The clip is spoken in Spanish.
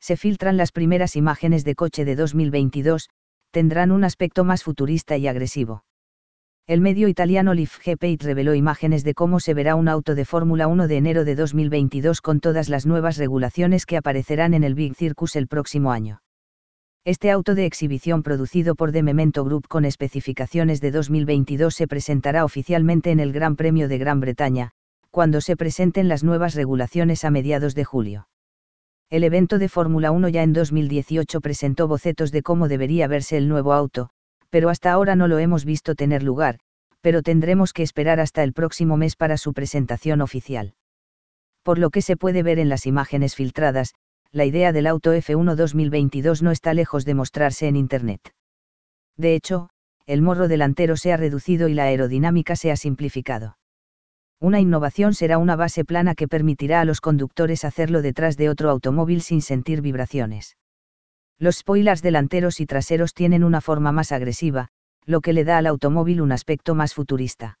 se filtran las primeras imágenes de coche de 2022, tendrán un aspecto más futurista y agresivo. El medio italiano LiftGPI reveló imágenes de cómo se verá un auto de Fórmula 1 de enero de 2022 con todas las nuevas regulaciones que aparecerán en el Big Circus el próximo año. Este auto de exhibición producido por The Memento Group con especificaciones de 2022 se presentará oficialmente en el Gran Premio de Gran Bretaña, cuando se presenten las nuevas regulaciones a mediados de julio. El evento de Fórmula 1 ya en 2018 presentó bocetos de cómo debería verse el nuevo auto, pero hasta ahora no lo hemos visto tener lugar, pero tendremos que esperar hasta el próximo mes para su presentación oficial. Por lo que se puede ver en las imágenes filtradas, la idea del auto F1 2022 no está lejos de mostrarse en Internet. De hecho, el morro delantero se ha reducido y la aerodinámica se ha simplificado. Una innovación será una base plana que permitirá a los conductores hacerlo detrás de otro automóvil sin sentir vibraciones. Los spoilers delanteros y traseros tienen una forma más agresiva, lo que le da al automóvil un aspecto más futurista.